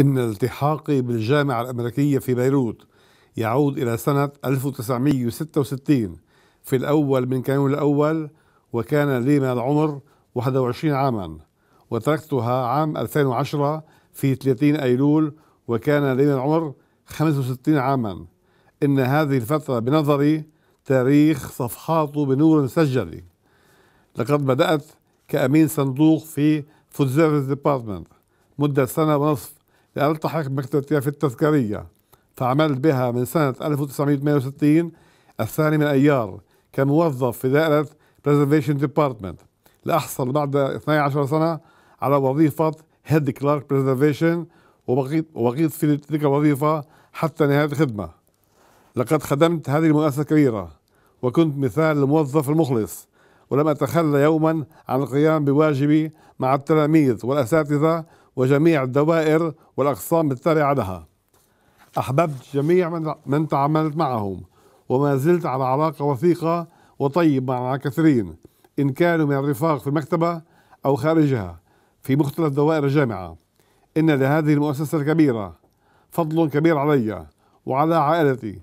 إن التحاقي بالجامعة الأمريكية في بيروت يعود إلى سنة 1966 في الأول من كانون الأول وكان لي من العمر 21 عاما وتركتها عام 2010 في 30 أيلول وكان لي من العمر 65 عاما إن هذه الفترة بنظري تاريخ صفحاته بنور سجلي لقد بدأت كأمين صندوق في فوزيرز ديبارتمنت مدة سنة ونصف لألتحق بمكتبة في التذكارية فعملت بها من سنة 1968 الثاني من أيار كموظف في دائرة Preservation Department لأحصل بعد 12 سنة على وظيفة هيد كلارك بريزرفيشن وبقيت في تلك الوظيفة حتى نهاية الخدمة لقد خدمت هذه المؤسسة الكبيرة وكنت مثال الموظف المخلص ولم أتخلى يوما عن القيام بواجبي مع التلاميذ والأساتذة وجميع الدوائر والأقسام التابعة لها أحببت جميع من, من تعاملت معهم وما زلت على علاقة وثيقة وطيبة مع كثيرين إن كانوا من الرفاق في المكتبة أو خارجها في مختلف دوائر الجامعة إن لهذه المؤسسة الكبيرة فضل كبير علي وعلى عائلتي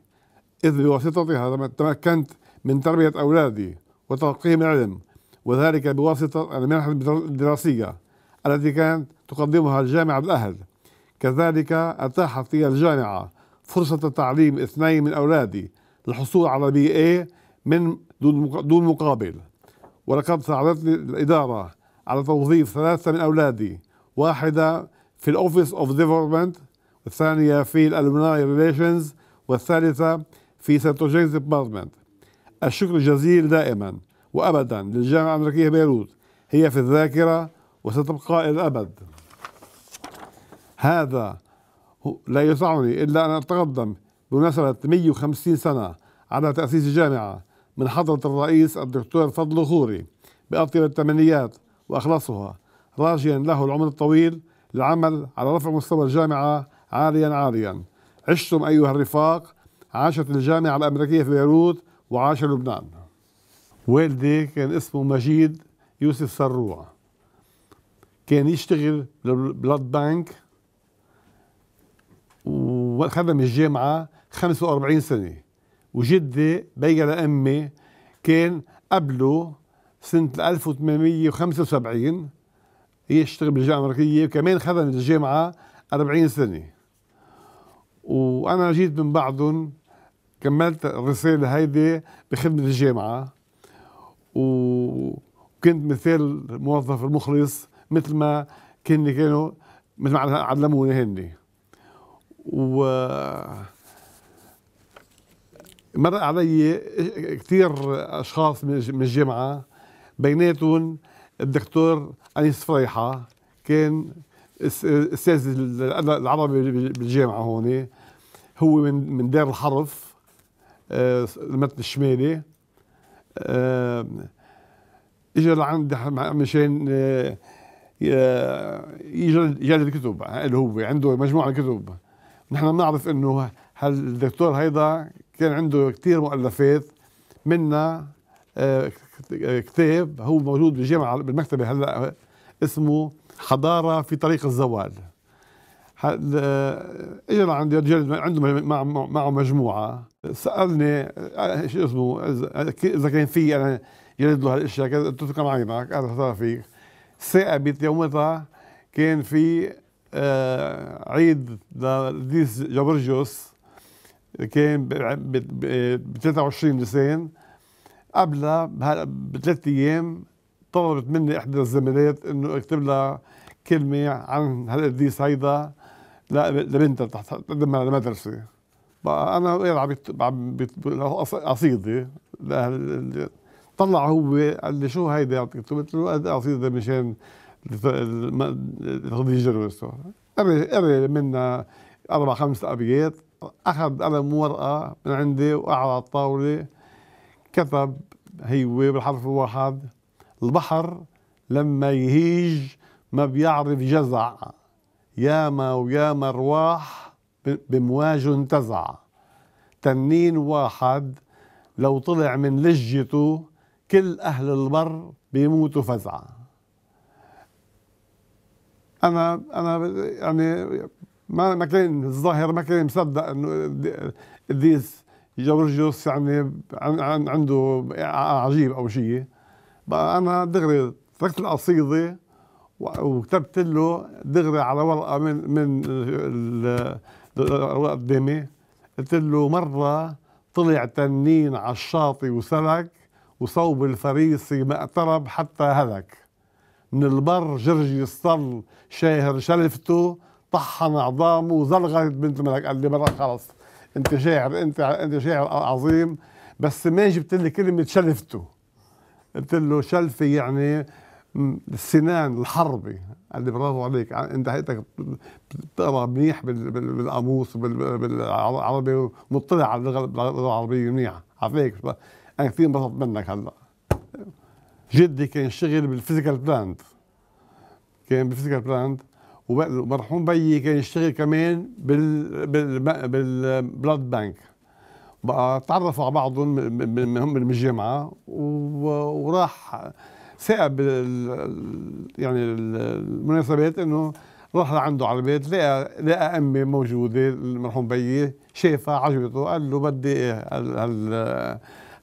إذ بواسطتها تمكنت من تربية أولادي وتلقيهم العلم وذلك بواسطة المنح الدراسية التي كانت تقدمها الجامعة الأهل كذلك أتاحت لي الجامعة فرصة تعليم اثنين من أولادي للحصول على بي اي من دون مقابل ولقد ساعدتني الإدارة على توظيف ثلاثة من أولادي واحدة في الأوفيس أوف ديفلوبمنت والثانية في الألمناي ريليشنز والثالثة في سنتوجينز ديبارتمنت الشكر الجزيل دائما وأبدا للجامعة الأمريكية بيروت هي في الذاكرة وستبقى إلى الأبد هذا لا يسعني إلا أن أتقدم بمناسبة 150 سنة على تأسيس الجامعة من حضرة الرئيس الدكتور فضل غوري بأطيب التمنيات وأخلصها راجيا له العمر الطويل للعمل على رفع مستوى الجامعة عاليا عاليا عشتم أيها الرفاق عاشت الجامعة الأمريكية في بيروت وعاش لبنان والدي كان اسمه مجيد يوسف سروع كان يشتغل بلاد بانك وخدم الجامعة 45 سنة وجدي بيجا لأمي كان قبله سنة 1875 يشتغل بالجامعة الأمريكية وكمان خدم الجامعة 40 سنة وأنا جيت من بعضهم كملت الرسالة هيدي بخدمة الجامعة وكنت مثال موظف المخلص مثل ما كن كانوا مثل ما علموني هن و مر علي كثير اشخاص من الجامعه بيناتهم الدكتور انيس فريحه كان استاذ العربي بالجامعه هون هو من من دار الحرف آه، المتن الشمالي اجى لعندي مشان آه، يجلد كتب اللي هو عنده مجموعه كتب نحن بنعرف انه هالدكتور هيدا كان عنده كثير مؤلفات منها آه، كتاب هو موجود بالجامعه بالمكتبه هلا اسمه حضاره في طريق الزوال آه، اجى عندي جلد عنده معه مجموعه سالني آه، شو اسمه اذا كان في انا جلد له هالاشياء قلت له كم عينك قال صار فيك ثائبت يومتها كان في آه، عيد لقديس جبرجوس كان ب 23 نيسان قبلها بثلاث ايام طلبت مني احدى الزميلات انه اكتب لها كلمه عن هالقديس هيدا لبنتها تحت تقدمها للمدرسه بقى انا قاعد عم قصيده طلع هو قال لي شو هيدي اعطيته قلت له هذا اعطيته مشان تقضي جلوسه قري قري منا اربع خمس ابيات اخذ قلم ورقه من عندي وقعد على الطاوله كتب هيو بالحرف الواحد البحر لما يهيج ما بيعرف جزع ياما وياما ارواح بمواج انتزع تنين واحد لو طلع من لجته كل أهل البر بيموتوا فزعة أنا أنا يعني ما ما كان الظاهر ما كان مصدق إنه قديس جورجيوس يعني عنده عجيب أو شيء بقى أنا دغري تركت القصيدة وكتبت له دغري على ورقة من من الورقة قدامي قلت له مرة طلع تنين على الشاطئ وسلك وصوب الفريسي ما اقترب حتى هلك من البر جرجي الصل شاهر شلفته طحن عظامه وزلغت بنت ملك قال لي مرة خلص انت شاعر انت انت شاعر عظيم بس ما جبت لي كلمة شلفته قلت له شلفة يعني السنان الحربي قال لي برافو عليك انت حقيقتك بتقرا منيح بالقاموس بالعربي مطلع على اللغه العربيه منيح عفيك انا كثير انبسطت منك هلا جدي كان يشتغل بالفيزيكال بلاند كان بالفيزيكال بلاند ومرحوم بيي كان يشتغل كمان بال بال بالبلاد بانك بقى تعرفوا على بعضهم من هم من الجامعه وراح ثاقب يعني المناسبات انه راح لعنده على البيت لقى لقى امي موجوده المرحوم بيي شافها عجبته قال له بدي إيه هال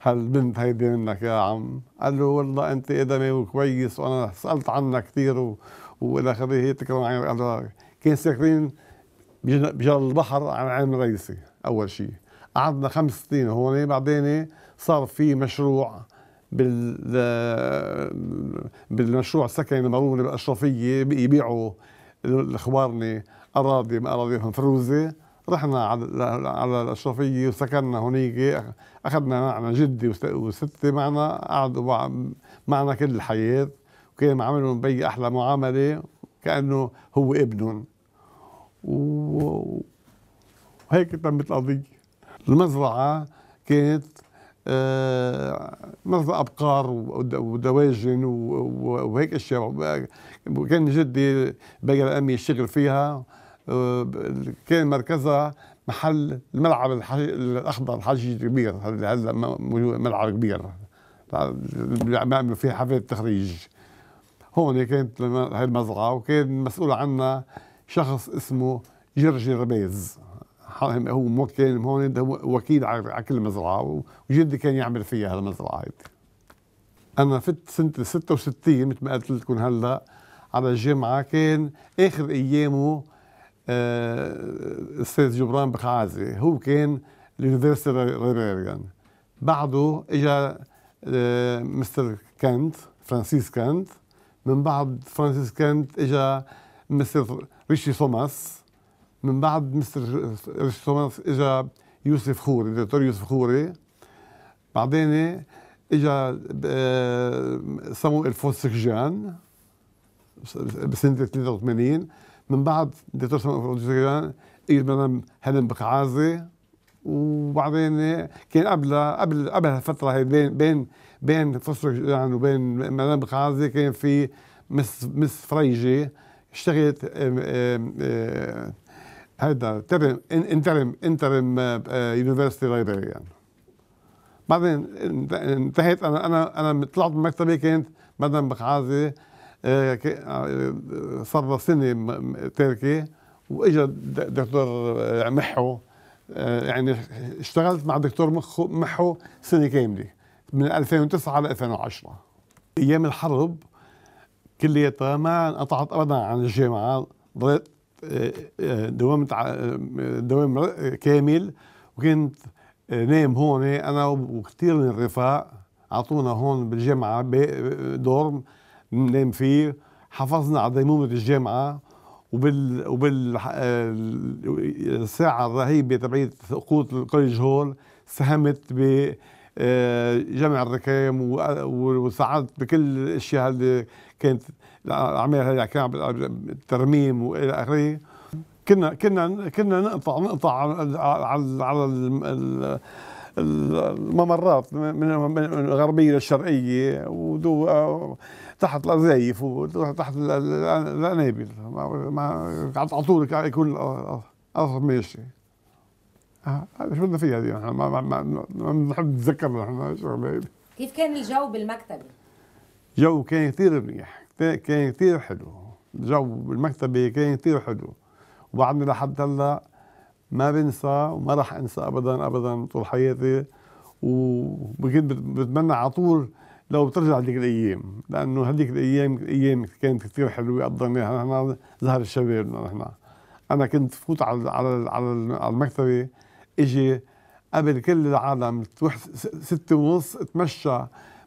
هالبنت هيدي منك يا عم قال له والله انت ادمي وكويس وانا سالت عنك كثير والى اخره هي تكرم عين قال له كان ساكنين بجبل البحر على عين رئيسي اول شيء قعدنا خمس سنين هون بعدين صار في مشروع بال بالمشروع السكني المرونه بالاشرفيه يبيعوا الخوارني اراضي ما اراضيهم فروزه رحنا على الأشرفية وسكننا هنيك أخذنا معنا جدي وستي معنا قعدوا معنا كل الحياة وكان عملوا بي أحلى معاملة كأنه هو ابنهم وهيك تمت القضية المزرعة كانت آه، مزرعة أبقار ودواجن وهيك أشياء وكان جدي بقى أمي يشتغل فيها كان مركزها محل الملعب الاخضر الحجي الكبير هلا موجود ملعب كبير بيعملوا فيه حفله تخريج هون كانت هاي المزرعه وكان مسؤول عنها شخص اسمه جورجي ربيز هو كان هون وكيل على كل مزرعه وجدي كان يعمل فيها هالمزرعه هيدي انا فت سنه 66 مثل ما قلت لكم هلا على الجامعه كان اخر ايامه آه، استاذ جبران بخعازي هو كان اليونيفرسال ريبيريان بعده اجى آه، مستر كانت فرانسيس كانت من بعد فرانسيس كانت اجى مستر ريشي توماس من بعد مستر ريشي توماس اجى يوسف خوري الدكتور يوسف خوري بعدين اجى آه، سمو فوسكجان بسنه 83 من بعد دكتور سامي اجت مدام هلم بقعازي وبعدين كان قبل قبل قبل هالفتره هي بين بين بين يعني وبين مدام بقعازي كان في مس مس فريجي اشتغلت هذا ترم انترم انترم آه، آه، يونيفرستي لايبرري يعني. بعدين انتهيت انا انا انا طلعت من مكتبي كانت مدام بقعازي آه، آه، آه، صار سنه تركي واجى دكتور محو يعني اشتغلت مع دكتور محو, سنه كامله من 2009 ل 2010 ايام الحرب كلياتها ما انقطعت ابدا عن الجامعه ضليت دوام دوام كامل وكنت نام هون انا وكثير من الرفاق اعطونا هون بالجامعه دورم بننام فيه حافظنا على ديمومة الجامعة وبال وبال آه، الساعة الرهيبة تبعية سقوط الكوليج هول ساهمت ب آه، جمع الركام وساعدت بكل الاشياء اللي كانت اعمالها هي يعني كان الترميم والى اخره كنا كنا كنا نقطع نقطع على على الممرات من الغربيه للشرقيه ودو تحت الارزايف وتحت الانابل على طول يكون الارض ماشي آه، شو بدنا فيها هذه نحن ما بنحب نتذكر نحن شغله كيف كان الجو بالمكتب؟ جو كان كثير منيح كان كثير حلو الجو بالمكتبه كان كثير حلو وبعدنا لحد هلا ما بنسى وما راح انسى ابدا ابدا طول حياتي وبكيت بتمنى على طول لو بترجع هذيك الايام لانه هذيك الايام ايام كانت كثير حلوه قضيناها نحن زهر الشباب نحن انا كنت فوت على على على المكتبه اجي قبل كل العالم ستة ونص اتمشى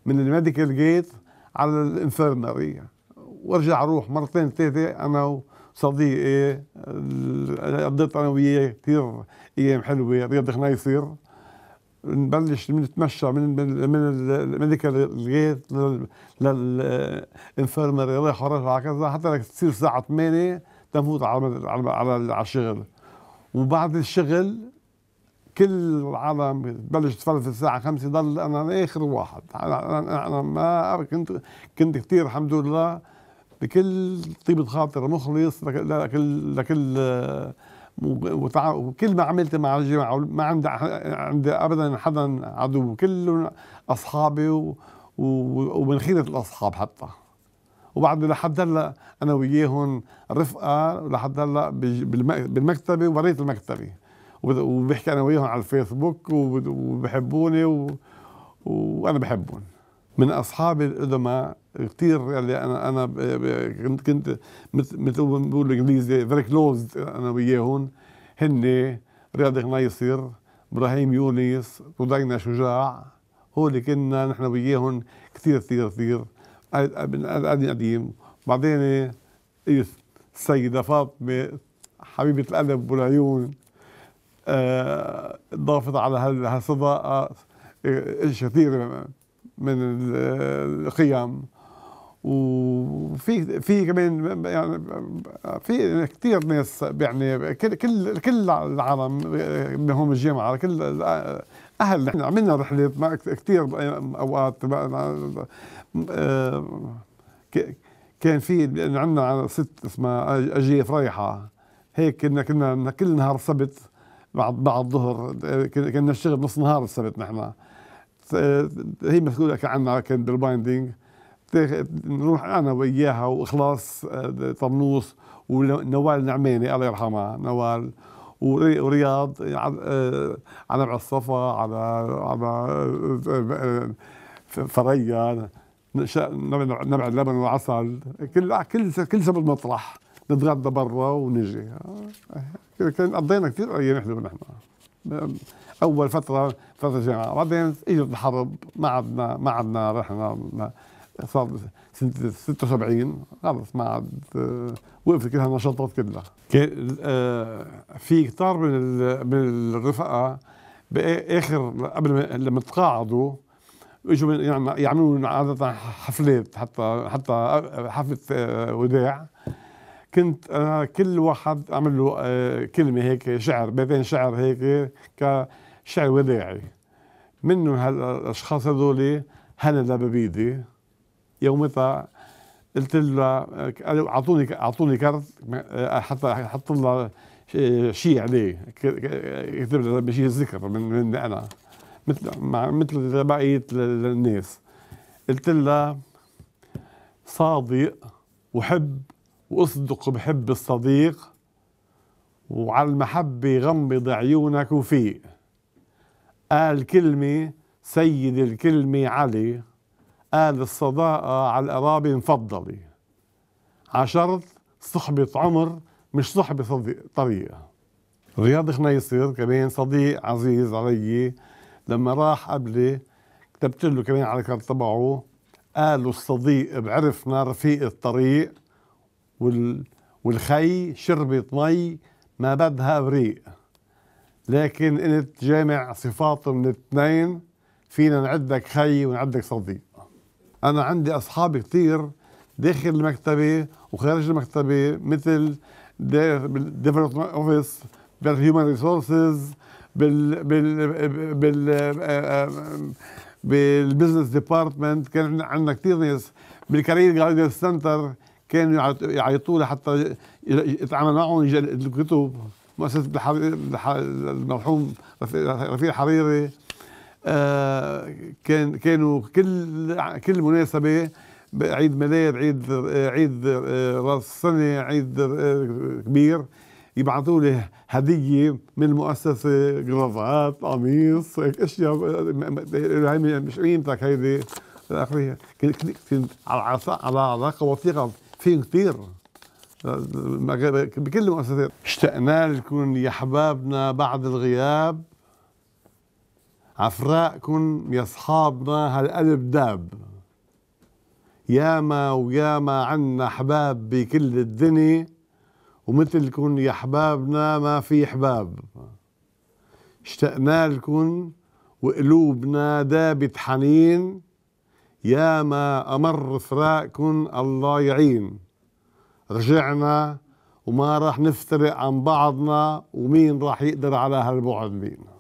من الميديكال جيت على الانفيرمري وارجع اروح مرتين ثلاثه انا صديقي قضيت إيه، انا وياه كثير ايام حلوه رياض خنايصير نبلش نتمشى من من من الميديكال لغايه للانفيرمري الله يحررها على كذا حتى تصير الساعه 8 تفوت على على على الشغل وبعد الشغل كل العالم تبلش تفلفل الساعة خمسة ضل أنا آخر واحد أنا, أنا ما كنت كنت كثير الحمد لله بكل طيبة خاطر مخلص لكل لكل آه، وكل ما عملت مع الجماعة ما عندي عندي ابدا حدا عدو كلهم اصحابي ومن خيرة الاصحاب حتى وبعد لحد هلا انا وياهم رفقه لحد هلا بالمكتبه وريت المكتبه وبحكي انا وياهم على الفيسبوك وبحبوني وانا بحبهم من اصحابي القدماء كثير اللي يعني انا انا كنت كنت مثل ما بيقولوا الانجليزي فيري كلوز انا وياهم هن رياض غنيصر ابراهيم يونس ودينا شجاع هو اللي كنا نحن وياهم كثير كثير كثير قديم قديم بعدين السيدة فاطمة حبيبة القلب والعيون آه، ضافت على هالصداقة إيه، كثير يعني. من القيم وفي في كمان يعني في كثير ناس يعني كل كل العالم من هم الجامعه كل اهل نحن عملنا رحلات مع كثير اوقات كان في عندنا ست اسمها اجيف رايحه هيك كنا كنا كل نهار سبت بعد بعد الظهر كنا نشتغل نص نهار السبت نحن آه، هي مسؤوله عنها كندل بايندينج نروح انا وياها واخلاص آه، طرنوس ونوال النعماني الله يرحمها نوال ورياض آه، على الصفا على على فريا نبع اللبن والعسل كل كل كل سبب مطرح نتغدى برا ونجي كان قضينا كثير ايام حلوه نحن اول فتره فتره جامعه بعدين اجت الحرب ما عدنا ما عدنا رحنا صار سنه 76 خلص ما عاد آه، وقفت كل هالنشاطات كلها آه، في كثار من من الرفقه باخر قبل لما تقاعدوا اجوا يعني يعملوا عاده حفلات حتى حتى آه، حفله وداع كنت انا كل واحد اعمل له كلمه هيك شعر بيتين شعر هيك ك شعر وداعي منهم هالاشخاص هذول هنا لببيدي يومتها قلت لها اعطوني اعطوني كرت حتى حط لها شيء عليه كتب لها شيء ذكر من, من انا مثل مع مثل بقيه الناس قلت لها صادق وحب واصدق بحب الصديق وعلى المحبه غمض عيونك وفيق قال كلمة سيد الكلمة علي قال الصداقة على القرابة مفضلة عشرت صحبة عمر مش صحبة صديق طريقة رياض خنيصر كمان صديق عزيز علي لما راح قبلي كتبت له كمان على الكارت تبعه قالوا الصديق بعرفنا رفيق الطريق وال والخي شربت مي ما بدها بريق لكن انت جامع صفات من الاثنين فينا نعدك خي ونعدك صديق انا عندي اصحاب كثير داخل المكتبه وخارج المكتبه مثل بالديفلوبمنت اوفيس بالهيومن ريسورسز بال بال بال آه، آه، بالبزنس ديبارتمنت كان عندنا كثير ناس بالكارير جايدنس سنتر كانوا يعيطوا لحتى يتعامل معهم الكتب مؤسسه المرحوم رفيع حريري آه، كان كانوا كل كل مناسبه عيد ميلاد عيد عيد آه، راس السنه عيد آه، كبير يبعثوا لي هديه من المؤسسه جرافات قميص هيك اشياء هاي مش قيمتك هيدي إلى آخره على علاقه وثيقه فيهم كثير بكل المؤسسات اشتقنا لكم يا احبابنا بعد الغياب عفراءكم يا اصحابنا هالقلب داب ياما وياما عنا احباب بكل الدنيا ومثلكم يا احبابنا ما في احباب اشتقنا لكم وقلوبنا دابت حنين ياما امر فراقكم الله يعين رجعنا وما راح نفترق عن بعضنا ومين راح يقدر على هالبعد بينا